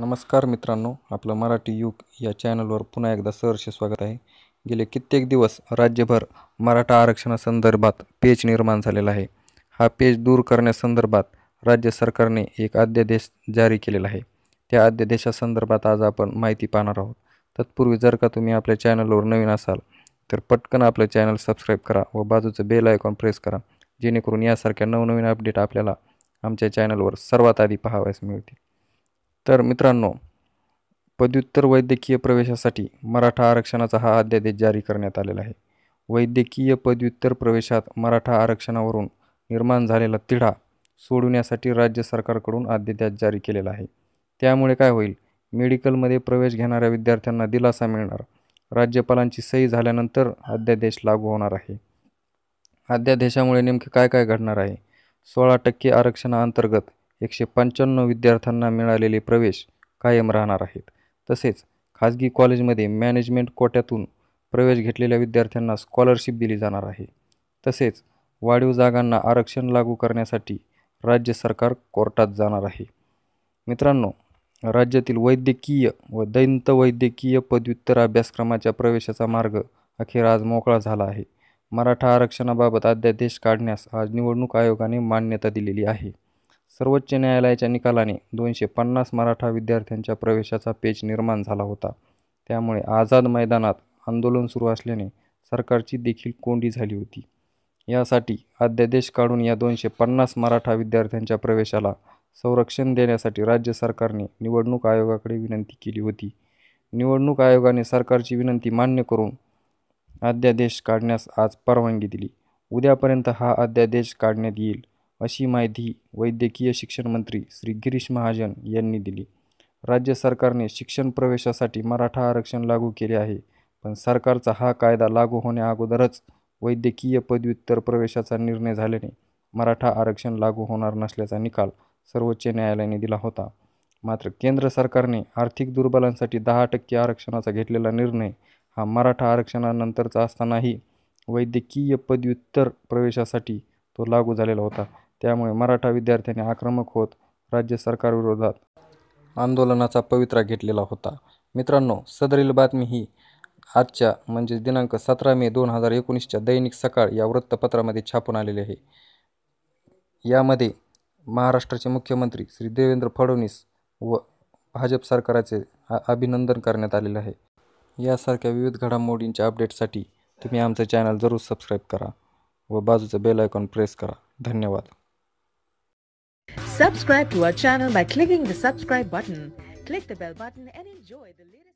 नमस्कार मित्रांनो आपलं मराठी युग या चॅनलवर पुन्हा एकदा सहर्ष स्वागत आहे गेले कित्येक दिवस राज्यभर मराठा आरक्षणासंदर्भात पेच निर्माण झालेला आहे हा पेच दूर करण्यासंदर्भात राज्य सरकारने एक अध्यादेश जारी केलेला आहे त्या अध्यादेशासंदर्भात आज आपण माहिती पाहणार आहोत तत्पूर्वी जर का तुम्ही आपल्या चॅनलवर नवीन असाल तर पटकन आपलं चॅनल सबस्क्राईब करा व बाजूचं बेल आयकॉन प्रेस करा जेणेकरून यासारख्या नवनवीन अपडेट आपल्याला आमच्या चॅनलवर सर्वात आधी पाहावयास मिळतील तर मित्रांनो पदव्युत्तर वैद्यकीय प्रवेशासाठी मराठा आरक्षणाचा हा अध्यादेश जारी करण्यात आलेला आहे वैद्यकीय पदव्युत्तर प्रवेशात मराठा आरक्षणावरून निर्माण झालेला तिढा सोडवण्यासाठी राज्य सरकारकडून अध्यादेश जारी केलेला आहे त्यामुळे काय होईल मेडिकलमध्ये प्रवेश घेणाऱ्या विद्यार्थ्यांना दिलासा मिळणार राज्यपालांची सही झाल्यानंतर अध्यादेश लागू होणार आहे अध्यादेशामुळे नेमके काय काय घडणार आहे सोळा टक्के आरक्षणाअंतर्गत एकशे पंच्याण्णव विद्यार्थ्यांना मिळालेले प्रवेश कायम राहणार आहेत तसेच खाजगी कॉलेजमध्ये मॅनेजमेंट कोट्यातून प्रवेश घेतलेल्या विद्यार्थ्यांना स्कॉलरशिप दिली जाणार आहे तसेच वाढीव जागांना आरक्षण लागू करण्यासाठी राज्य सरकार कोर्टात जाणार आहे मित्रांनो राज्यातील वैद्यकीय व दैंत वैद्यकीय पदव्युत्तर अभ्यासक्रमाच्या प्रवेशाचा मार्ग अखेर आज मोकळा झाला आहे मराठा आरक्षणाबाबत अध्यादेश काढण्यास आज निवडणूक आयोगाने मान्यता दिलेली आहे सर्वोच्च न्यायालयाच्या निकालाने दोनशे पन्नास मराठा विद्यार्थ्यांच्या प्रवेशाचा पेच निर्माण झाला होता त्यामुळे आझाद मैदानात आंदोलन सुरू असल्याने सरकारची देखील कोंडी झाली होती यासाठी अध्यादेश काढून या दोनशे पन्नास मराठा विद्यार्थ्यांच्या प्रवेशाला संरक्षण देण्यासाठी राज्य सरकारने निवडणूक आयोगाकडे विनंती केली होती निवडणूक आयोगाने सरकारची विनंती मान्य करून अध्यादेश काढण्यास आज परवानगी दिली उद्यापर्यंत हा अध्यादेश काढण्यात येईल अशी माहिती वैद्यकीय शिक्षण मंत्री श्री गिरीश महाजन यांनी दिली राज्य सरकारने शिक्षण प्रवेशासाठी मराठा आरक्षण लागू केले आहे पण सरकारचा हा कायदा लागू होण्याअगोदरच वैद्यकीय पदव्युत्तर प्रवेशाचा निर्णय झाल्याने मराठा आरक्षण लागू होणार नसल्याचा निकाल सर्वोच्च न्यायालयाने दिला होता मात्र केंद्र सरकारने आर्थिक दुर्बलांसाठी दहा टक्के आरक्षणाचा घेतलेला निर्णय हा मराठा आरक्षणानंतरचा असतानाही वैद्यकीय पदव्युत्तर प्रवेशासाठी तो लागू झालेला होता त्यामुळे मराठा विद्यार्थ्यांनी आक्रमक होत राज्य सरकारविरोधात आंदोलनाचा पवित्रा घेतलेला होता मित्रांनो सदरील बातमी ही आजच्या म्हणजे दिनांक सतरा मे दोन हजार एकोणीसच्या दैनिक सकाळ या वृत्तपत्रामध्ये छापून आलेले आहे यामध्ये महाराष्ट्राचे मुख्यमंत्री श्री देवेंद्र फडणवीस व भाजप सरकाराचे अभिनंदन करण्यात आलेले आहे यासारख्या विविध घडामोडींच्या अपडेटसाठी तुम्ही आमचं चॅनल जरूर सबस्क्राईब करा व बाजूचं बेल आयकॉन प्रेस करा धन्यवाद Subscribe to our channel by clicking the subscribe button. Click the bell button and enjoy the latest.